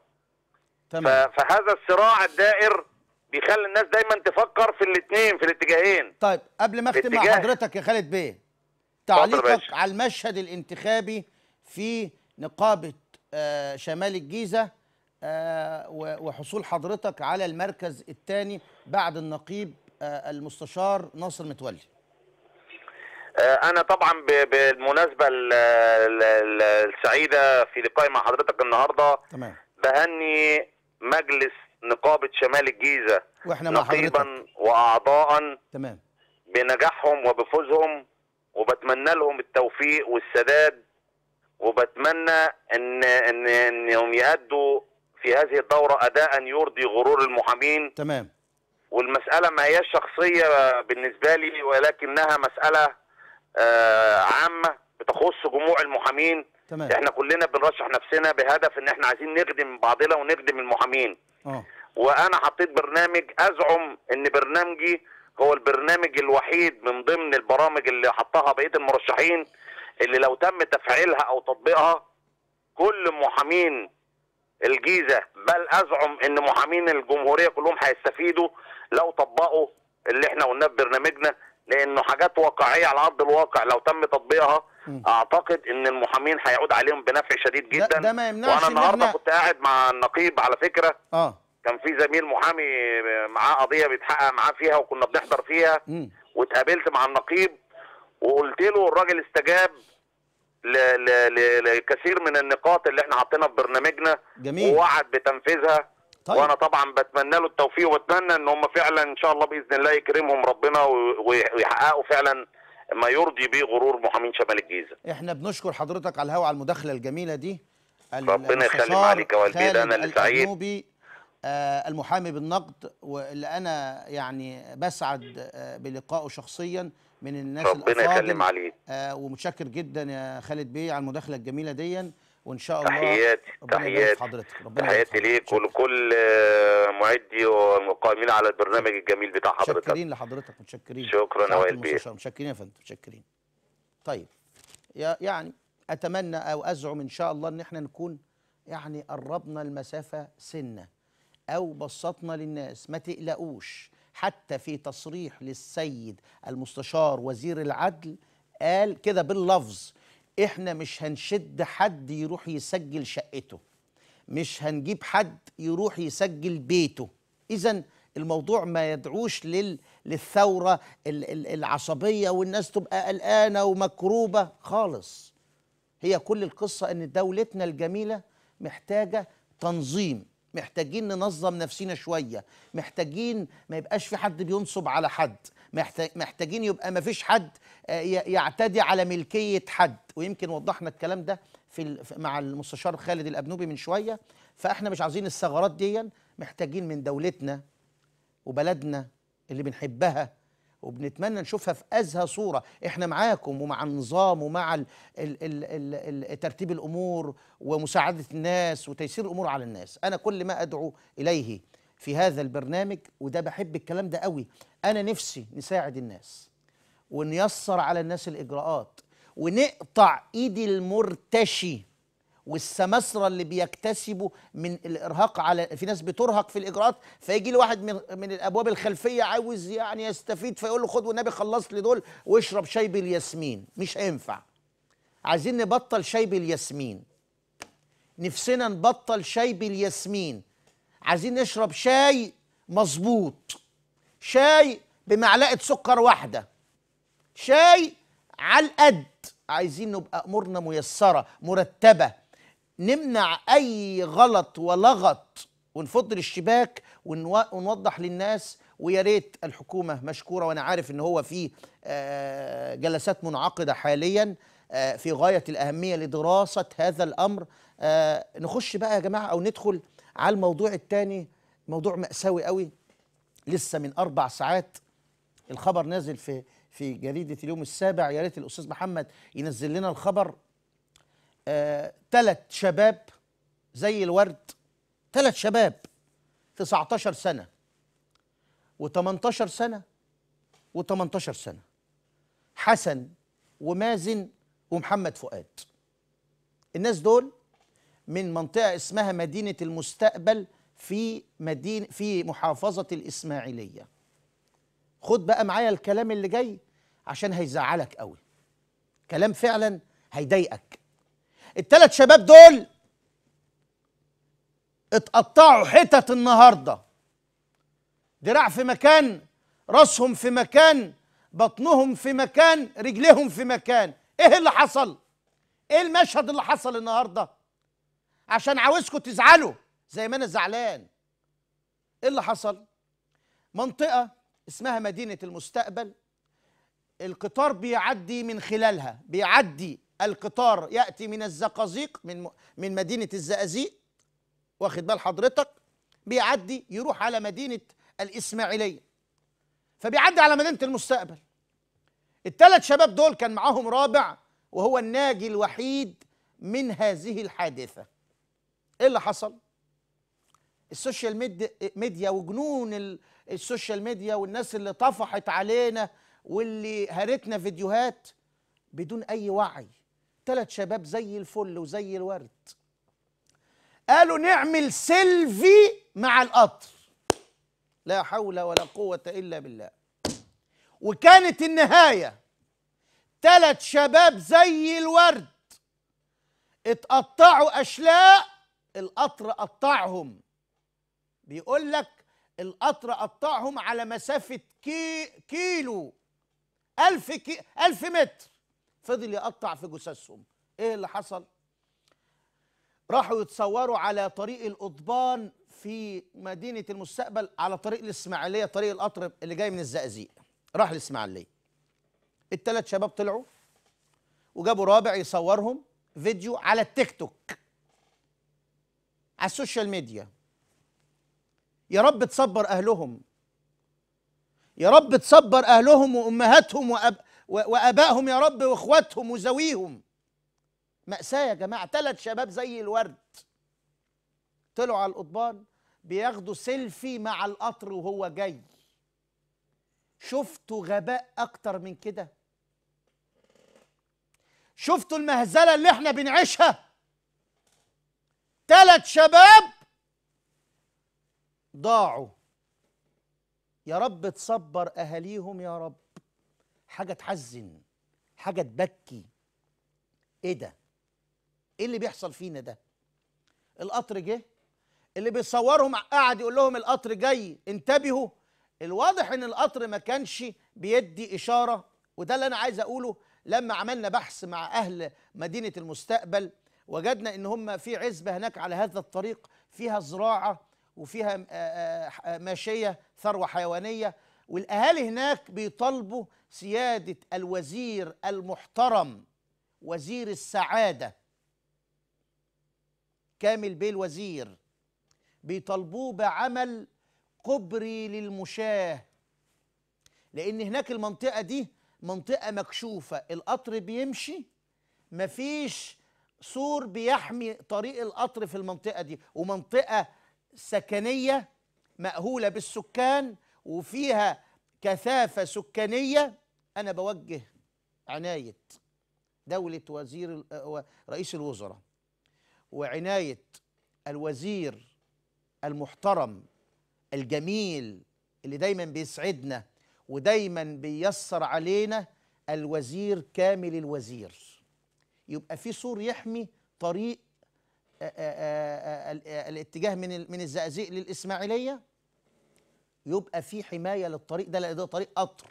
تمام. فهذا الصراع الدائر بيخلي الناس دايما تفكر في الاثنين في الاتجاهين طيب قبل ما اختم مع حضرتك يا خالد بيه تعليقك على المشهد الانتخابي في نقابه آه شمال الجيزه آه وحصول حضرتك على المركز الثاني بعد النقيب آه المستشار ناصر متولي آه، انا طبعا بالمناسبه السعيده في لقائي مع حضرتك النهارده تمام. بهني مجلس نقابه شمال الجيزه واحنا نقيبا واعضاء تمام بنجاحهم وبفوزهم وبتمنى لهم التوفيق والسداد وبتمنى ان ان انهم يادوا في هذه الدوره اداء يرضي غرور المحامين تمام والمساله ما هياش شخصيه بالنسبه لي ولكنها مساله آه، عامه بتخص جموع المحامين تمام. احنا كلنا بنرشح نفسنا بهدف ان احنا عايزين نخدم بعضنا ونخدم المحامين آه. وانا حطيت برنامج ازعم ان برنامجي هو البرنامج الوحيد من ضمن البرامج اللي حطها بقيه المرشحين اللي لو تم تفعيلها او تطبيقها كل محامين الجيزه بل ازعم ان محامين الجمهوريه كلهم هيستفيدوا لو طبقوا اللي احنا قلناه في برنامجنا لانه حاجات واقعيه على ارض الواقع لو تم تطبيقها اعتقد ان المحامين هيعود عليهم بنفع شديد جدا ده, ده ما يمنعش وانا النهارده كنت قاعد مع النقيب على فكره اه كان في زميل محامي معاه قضيه بيتحقق معاه فيها وكنا بنحضر فيها واتقابلت مع النقيب وقلت له الراجل استجاب لكثير من النقاط اللي احنا حاطينها في برنامجنا جميل ووعد بتنفيذها طيب. وانا طبعا بتمنى له التوفيق واتمنى ان هم فعلا ان شاء الله باذن الله يكرمهم ربنا ويحققوا فعلا ما يرضي به غرور محامين شمال الجيزه احنا بنشكر حضرتك على الهوا على المداخله الجميله دي ربنا يخلي عليك يا والدي انا اللي سعيد آه المحامي بالنقد واللي انا يعني بسعد آه بلقائه شخصيا من الناس ربنا يخلي عليك آه ومتشكر جدا يا خالد بيه على المداخله الجميله دي وان شاء الله تحياتي تحياتي حضرتك ربنا تحياتي ليك ولكل معدي والمقامين على البرنامج الجميل بتاع حضرتك متشكرين لحضرتك متشكرين شكرا يا وائل بيه متشكرين يا فندم متشكرين طيب يعني اتمنى او ازعم ان شاء الله ان احنا نكون يعني قربنا المسافه سنه او بسطنا للناس ما تقلقوش حتى في تصريح للسيد المستشار وزير العدل قال كده باللفظ احنا مش هنشد حد يروح يسجل شقته مش هنجيب حد يروح يسجل بيته اذا الموضوع ما يدعوش لل... للثورة العصبية والناس تبقى قلقانة ومكروبة خالص هي كل القصة ان دولتنا الجميلة محتاجة تنظيم محتاجين ننظم نفسنا شوية محتاجين ما يبقاش في حد بينصب على حد محتاجين يبقى ما فيش حد آه، يعتدي على ملكيه حد ويمكن وضحنا الكلام ده في مع المستشار خالد الابنوبي من شويه فاحنا مش عاوزين الثغرات دي محتاجين من دولتنا وبلدنا اللي بنحبها وبنتمنى نشوفها في ازهى صوره احنا معاكم ومع النظام ومع الـ الـ الـ الـ ترتيب الامور ومساعده الناس وتيسير الامور على الناس انا كل ما ادعو اليه في هذا البرنامج وده بحب الكلام ده قوي انا نفسي نساعد الناس ونيسر على الناس الاجراءات ونقطع ايد المرتشي والسمسره اللي بيكتسبوا من الارهاق على في ناس بترهق في الاجراءات فيجي له واحد من من الابواب الخلفيه عاوز يعني يستفيد فيقول له خد والنبي خلص لي دول واشرب شاي بالياسمين مش هينفع عايزين نبطل شاي بالياسمين نفسنا نبطل شاي بالياسمين عايزين نشرب شاي مظبوط شاي بمعلقه سكر واحده شاي على القد عايزين نبقى امورنا ميسره مرتبه نمنع اي غلط ولغط ونفضل الشباك ونوضح للناس ويا ريت الحكومه مشكوره وانا عارف ان هو في آه، جلسات منعقده حاليا آه، في غايه الاهميه لدراسه هذا الامر آه، نخش بقى يا جماعه او ندخل على الموضوع الثاني موضوع مأساوي قوي لسه من أربع ساعات الخبر نازل في في جريدة اليوم السابع يا ريت الأستاذ محمد ينزل لنا الخبر ثلاث آه شباب زي الورد ثلاث شباب 19 سنة و18 سنة و18 سنة حسن ومازن ومحمد فؤاد الناس دول من منطقة اسمها مدينة المستقبل في مدينة في محافظة الإسماعيلية خد بقى معايا الكلام اللي جاي عشان هيزعلك قوي كلام فعلا هيضايقك التلات شباب دول اتقطعوا حتت النهارده دراع في مكان راسهم في مكان بطنهم في مكان رجليهم في مكان ايه اللي حصل ايه المشهد اللي حصل النهارده عشان عاوزكم تزعلوا زي ما انا زعلان ايه اللي حصل منطقه اسمها مدينه المستقبل القطار بيعدي من خلالها بيعدي القطار ياتي من الزقازيق من من مدينه الزقازيق واخد بال حضرتك بيعدي يروح على مدينه الاسماعيليه فبيعدي على مدينه المستقبل الثلاث شباب دول كان معاهم رابع وهو الناجي الوحيد من هذه الحادثه ايه اللي حصل السوشيال ميديا وجنون السوشيال ميديا والناس اللي طفحت علينا واللي هرتنا فيديوهات بدون اي وعي ثلاث شباب زي الفل وزي الورد قالوا نعمل سيلفي مع القطر لا حول ولا قوه الا بالله وكانت النهايه ثلاث شباب زي الورد اتقطعوا اشلاء القطر قطعهم بيقول لك القطر قطعهم على مسافة كي كيلو ألف, كي ألف متر فضل يقطع في جثثهم إيه اللي حصل؟ راحوا يتصوروا على طريق القضبان في مدينة المستقبل على طريق الإسماعيلية طريق القطر اللي جاي من الزقازيق راح الإسماعيلية التلات شباب طلعوا وجابوا رابع يصورهم فيديو على التيك توك على السوشيال ميديا يا رب تصبر اهلهم يا رب تصبر اهلهم وامهاتهم وأب... وابائهم يا رب واخواتهم وزويهم مأساة يا جماعة ثلاث شباب زي الورد طلعوا على القضبان بياخدوا سيلفي مع القطر وهو جاي شفتوا غباء أكتر من كده شفتوا المهزلة اللي احنا بنعيشها ثلاث شباب ضاعوا يا رب تصبر اهاليهم يا رب حاجه تحزن حاجه تبكي ايه ده ايه اللي بيحصل فينا ده القطر جه اللي بيصورهم قاعد يقول لهم القطر جاي انتبهوا الواضح ان القطر ما كانش بيدي اشاره وده اللي انا عايز اقوله لما عملنا بحث مع اهل مدينه المستقبل وجدنا ان هم في عزبه هناك على هذا الطريق فيها زراعه وفيها آه، آه، ماشيه ثروه حيوانيه والاهالي هناك بيطالبوا سياده الوزير المحترم وزير السعاده كامل بيه الوزير بيطالبوه بعمل قبري للمشاه لان هناك المنطقه دي منطقه مكشوفه القطر بيمشي مفيش سور بيحمي طريق القطر في المنطقه دي ومنطقه سكنيه مأهوله بالسكان وفيها كثافه سكانيه انا بوجه عنايه دوله وزير آه، رئيس الوزراء وعنايه الوزير المحترم الجميل اللي دايما بيسعدنا ودايما بيسر علينا الوزير كامل الوزير يبقى في سور يحمي طريق آه، آه، آه، الاتجاه من من الزقازيق للاسماعيليه يبقى في حمايه للطريق ده لان ده طريق قطر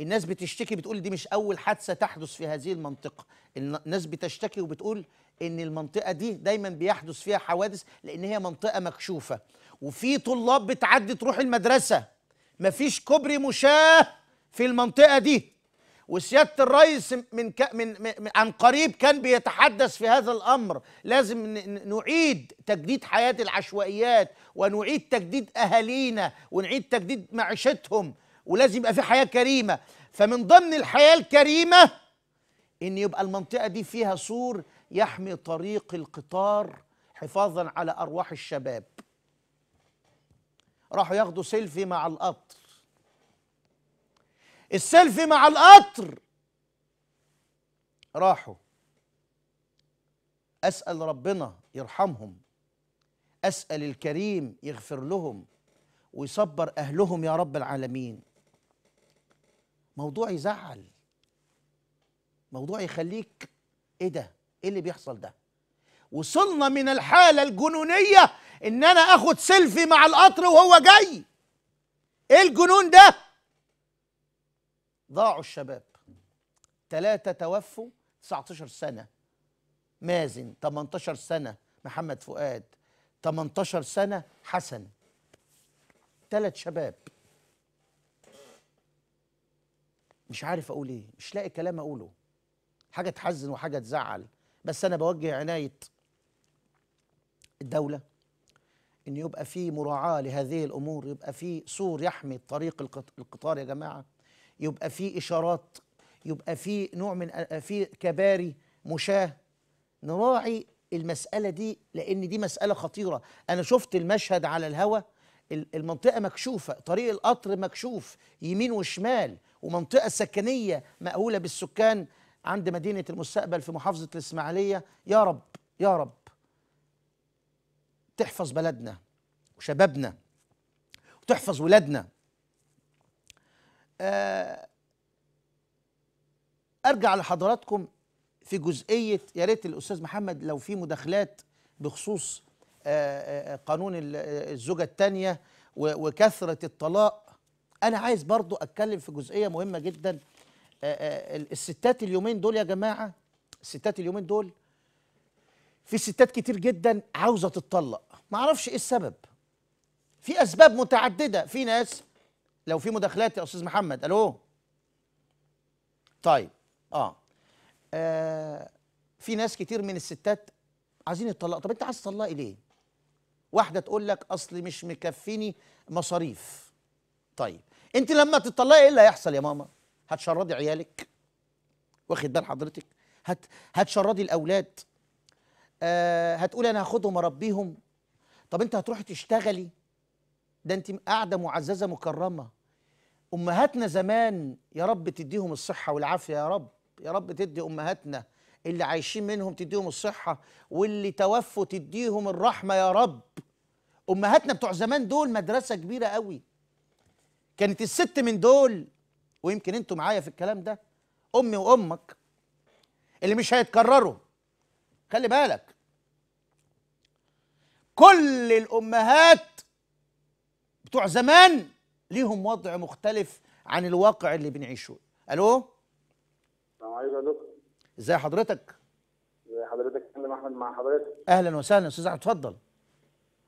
الناس بتشتكي بتقول دي مش اول حادثه تحدث في هذه المنطقه الناس بتشتكي وبتقول ان المنطقه دي دايما بيحدث فيها حوادث لان هي منطقه مكشوفه وفي طلاب بتعدي تروح المدرسه مفيش كوبري مشاه في المنطقه دي وسياده الرئيس من ك... من... من عن قريب كان بيتحدث في هذا الامر لازم ن... نعيد تجديد حياه العشوائيات ونعيد تجديد اهالينا ونعيد تجديد معيشتهم ولازم يبقى في حياه كريمه فمن ضمن الحياه الكريمه ان يبقى المنطقه دي فيها سور يحمي طريق القطار حفاظا على ارواح الشباب راحوا ياخدوا سيلفي مع القطر السيلفي مع القطر راحوا اسال ربنا يرحمهم اسال الكريم يغفر لهم ويصبر اهلهم يا رب العالمين موضوع يزعل موضوع يخليك ايه ده ايه اللي بيحصل ده وصلنا من الحاله الجنونيه ان انا اخد سيلفي مع القطر وهو جاي ايه الجنون ده ضاعوا الشباب ثلاثة توفوا 19 سنة مازن 18 سنة محمد فؤاد 18 سنة حسن ثلاث شباب مش عارف اقول ايه مش لاقي كلام اقوله حاجه تحزن وحاجه تزعل بس انا بوجه عنايه الدوله ان يبقى في مراعاه لهذه الامور يبقى في سور يحمي الطريق القطار يا جماعه يبقى في اشارات يبقى في نوع من آه، في كباري مشاه نراعي المساله دي لان دي مساله خطيره انا شفت المشهد على الهوا المنطقه مكشوفه طريق القطر مكشوف يمين وشمال ومنطقه سكنيه مأهوله بالسكان عند مدينه المستقبل في محافظه الاسماعيليه يا رب يا رب تحفظ بلدنا وشبابنا وتحفظ ولادنا آه، ارجع لحضراتكم في جزئيه يا ريت الاستاذ محمد لو في مداخلات بخصوص آه، آه، قانون الزوجه الثانيه وكثره الطلاق انا عايز برضو اتكلم في جزئيه مهمه جدا الستات اليومين دول يا جماعه الستات اليومين دول في ستات كتير جدا عاوزه تتطلق ما اعرفش ايه السبب في اسباب متعدده في ناس لو في مداخلات يا استاذ محمد الو طيب اه, آه في ناس كتير من الستات عايزين يتطلقوا طب انت عايز تطلقي ليه واحده تقول لك اصل مش مكفيني مصاريف طيب انت لما تطلقي ايه اللي هيحصل يا ماما هتشردي عيالك واخد بال حضرتك هت هتشردي الاولاد آه هتقولي انا هاخدهم اربيهم طب انت هتروحي تشتغلي ده انت قاعده معززه مكرمه امهاتنا زمان يا رب تديهم الصحه والعافيه يا رب يا رب تدي امهاتنا اللي عايشين منهم تديهم الصحه واللي توفوا تديهم الرحمه يا رب امهاتنا بتوع زمان دول مدرسه كبيره قوي كانت الست من دول ويمكن انتوا معايا في الكلام ده امي وامك اللي مش هيتكرروا خلي بالك كل الامهات بتوع زمان ليهم وضع مختلف عن الواقع اللي بنعيشه الو السلام عليكم يا دكتور ازي حضرتك ازي حضرتك اتكلم احمد مع حضرتك اهلا وسهلا استاذ احمد اتفضل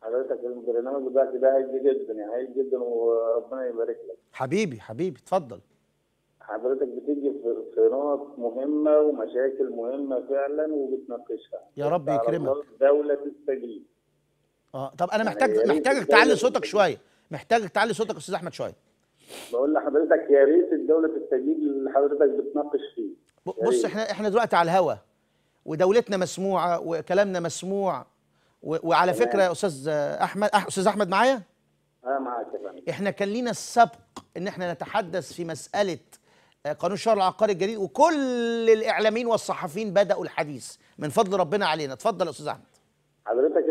حضرتك البرنامج بتاعك ده هايل جدا يعني هايل جدا وربنا يبارك لك حبيبي حبيبي اتفضل حضرتك بتيجي في نقط مهمه ومشاكل مهمه فعلا وبتناقشها يا رب يكرمك دوله تستجيب اه طب انا يعني محتاج محتاجك تعلي صوتك شويه محتاج تعلي صوتك يا استاذ احمد شويه بقول لحضرتك يا ريت الدوله تستجيب اللي حضرتك بتناقش فيه بص احنا احنا دلوقتي على الهوا ودولتنا مسموعه وكلامنا مسموع وعلى فكره يا استاذ احمد أح... استاذ احمد معايا اه معاك يا احنا كان لينا السبق ان احنا نتحدث في مساله آه، قانون الشهر العقاري الجديد وكل الاعلاميين والصحفيين بداوا الحديث من فضل ربنا علينا اتفضل يا استاذ احمد حضرتك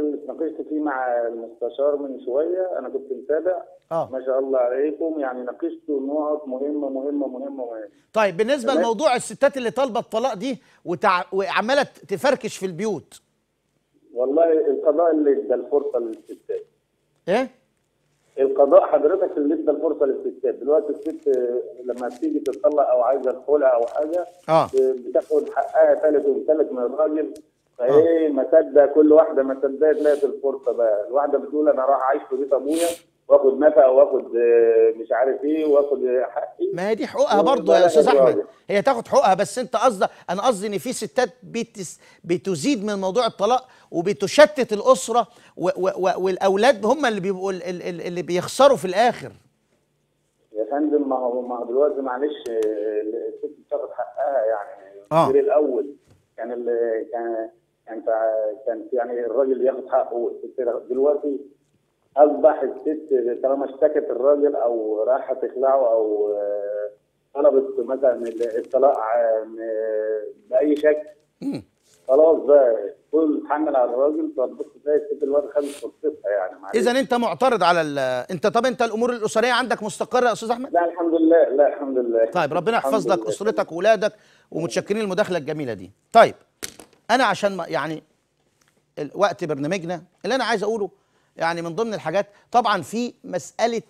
مع المستشار من شويه انا كنت متابع اه ما شاء الله عليكم يعني ناقشتوا نقط مهمه مهمه مهمه مهمه طيب بالنسبه تمام. لموضوع الستات اللي طالبه الطلاق دي وتع... وعماله تفركش في البيوت والله القضاء اللي ادى الفرصه للستات ايه القضاء حضرتك اللي ادى الفرصه للستات دلوقتي الست لما بتيجي تطلق او عايزه تخلع او حاجه اه بتاخد حقها ثالث وثالث من الراجل فايه آه. المساده كل واحده ما صدقت لقت الفرصه بقى الواحده بتقول انا راح اعيش في بيت ابويا واخد نفقه واخد آه، مش عارف ايه واخد حقي ما هي دي حقوقها برضه يا استاذ احمد هي تاخد حقوقها بس انت قصدك انا قصدي ان في ستات بتس بتزيد من موضوع الطلاق وبتشتت الاسره و و و والاولاد هم اللي بيبقوا اللي بيخسروا في الاخر يا فندم ما هو ما دلوقتي معلش آه، الست بتاخد حقها يعني آه. غير الاول كان يعني كان انت كان يعني الراجل ياخد حقه دلوقتي اصبح الست طالما اشتكت الراجل او راحت تخلعه او آه، طلبت مثلا الطلاق آه، باي شكل خلاص بقى كل حمل على الراجل فبص تلاقي الست دلوقتي خدت فرصتها يعني اذا انت معترض على انت طب انت الامور الاسريه عندك مستقره يا استاذ احمد؟ لا الحمد لله لا الحمد لله طيب ربنا يحفظ لك اسرتك واولادك ومتشكرين المداخله الجميله دي طيب انا عشان يعني وقت برنامجنا اللي انا عايز اقوله يعني من ضمن الحاجات طبعا في مساله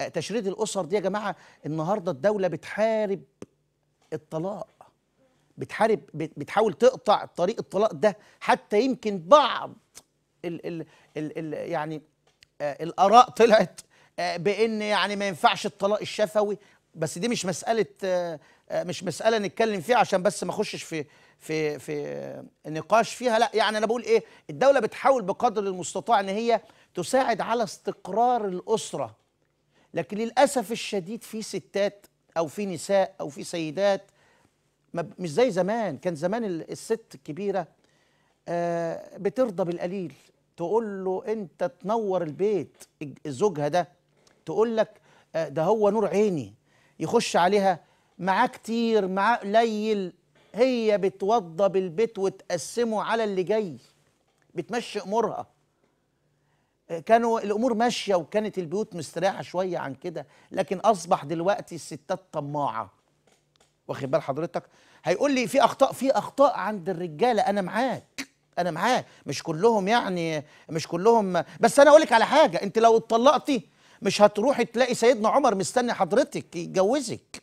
آه، تشريد الاسر دي يا جماعه النهارده الدوله بتحارب الطلاق بتحارب بتحاول تقطع طريق الطلاق ده حتى يمكن بعض ال ال ال الـ يعني آه، الاراء طلعت آه، بان يعني ما ينفعش الطلاق الشفوي بس دي مش مساله آه، مش مساله نتكلم فيها عشان بس ما اخشش في في في نقاش فيها لا يعني انا بقول ايه الدوله بتحاول بقدر المستطاع ان هي تساعد على استقرار الاسره لكن للاسف الشديد في ستات او في نساء او في سيدات مش زي زمان كان زمان الست الكبيره آه، بترضى بالقليل تقول له انت تنور البيت زوجها ده تقول لك آه، ده هو نور عيني يخش عليها معاه كتير معاه قليل هي بتوضب البيت وتقسمه على اللي جاي بتمشي امورها كانوا الامور ماشيه وكانت البيوت مستريحه شويه عن كده لكن اصبح دلوقتي الستات طماعه واخد بال حضرتك هيقول لي في اخطاء في اخطاء عند الرجاله انا معاك انا معاك مش كلهم يعني مش كلهم بس انا اقول لك على حاجه انت لو اتطلقتي مش هتروحي تلاقي سيدنا عمر مستني حضرتك يتجوزك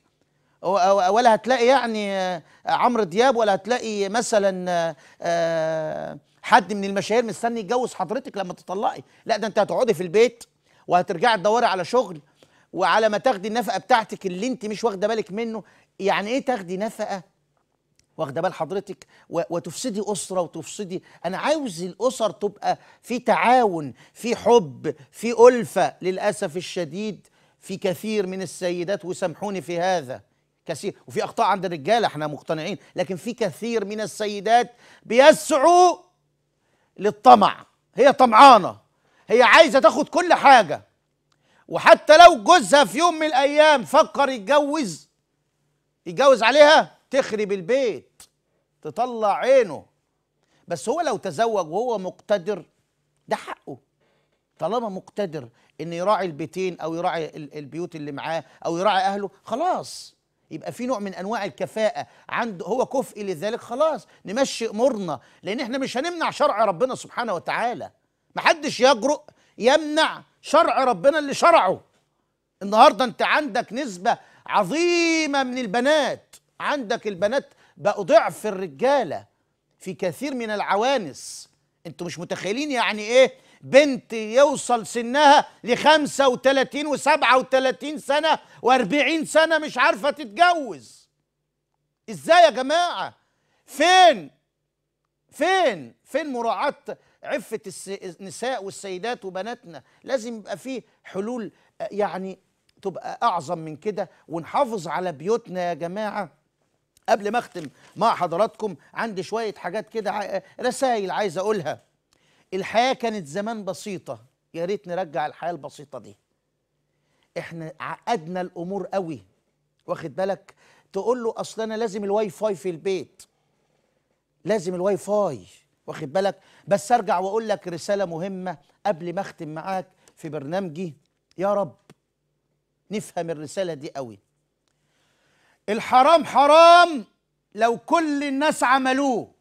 ولا هتلاقي يعني آه، عمرو دياب ولا هتلاقي مثلا آه، آه، حد من المشاهير مستني يتجوز حضرتك لما تطلقي لا ده انت هتقعدي في البيت وهترجعي تدوري على شغل وعلى ما تاخدي النفقه بتاعتك اللي انت مش واخده بالك منه يعني ايه تاخدي نفقه واخده بال حضرتك وتفسدي اسره وتفسدي انا عاوز الاسر تبقى في تعاون في حب في الفه للاسف الشديد في كثير من السيدات وسامحوني في هذا كثير وفي اخطاء عند الرجاله احنا مقتنعين لكن في كثير من السيدات بيسعوا للطمع هي طمعانه هي عايزه تاخد كل حاجه وحتى لو جوزها في يوم من الايام فكر يتجوز يتجوز عليها تخرب البيت تطلع عينه بس هو لو تزوج وهو مقتدر ده حقه طالما مقتدر ان يراعي البيتين او يراعي البيوت اللي معاه او يراعي اهله خلاص يبقى في نوع من انواع الكفاءه عنده هو كفء لذلك خلاص نمشي امورنا لان احنا مش هنمنع شرع ربنا سبحانه وتعالى محدش يجرؤ يمنع شرع ربنا اللي شرعه النهارده انت عندك نسبه عظيمه من البنات عندك البنات بقوا ضعف الرجاله في كثير من العوانس انتوا مش متخيلين يعني ايه بنت يوصل سنها ل 35 و 37 سنه و40 سنه مش عارفه تتجوز ازاي يا جماعه فين فين فين مراعاه عفه النساء والسيدات وبناتنا لازم يبقى فيه حلول يعني تبقى اعظم من كده ونحافظ على بيوتنا يا جماعه قبل ما اختم مع حضراتكم عندي شويه حاجات كده رسائل عايز اقولها الحياه كانت زمان بسيطه يا ريت نرجع الحياه البسيطه دي احنا عقدنا الامور قوي واخد بالك تقول له اصل انا لازم الواي فاي في البيت لازم الواي فاي واخد بالك بس ارجع واقول لك رساله مهمه قبل ما اختم معاك في برنامجي يا رب نفهم الرساله دي قوي الحرام حرام لو كل الناس عملوه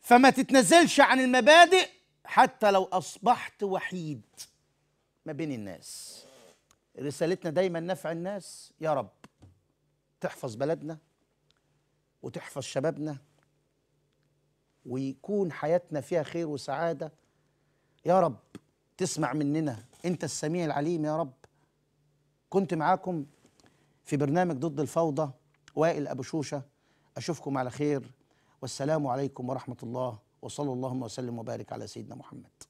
فما تتنزلش عن المبادئ حتى لو اصبحت وحيد ما بين الناس رسالتنا دايما نفع الناس يا رب تحفظ بلدنا وتحفظ شبابنا ويكون حياتنا فيها خير وسعاده يا رب تسمع مننا انت السميع العليم يا رب كنت معاكم في برنامج ضد الفوضى وائل أبو شوشة أشوفكم على خير والسلام عليكم ورحمة الله وصلى اللهم وسلم وبارك على سيدنا محمد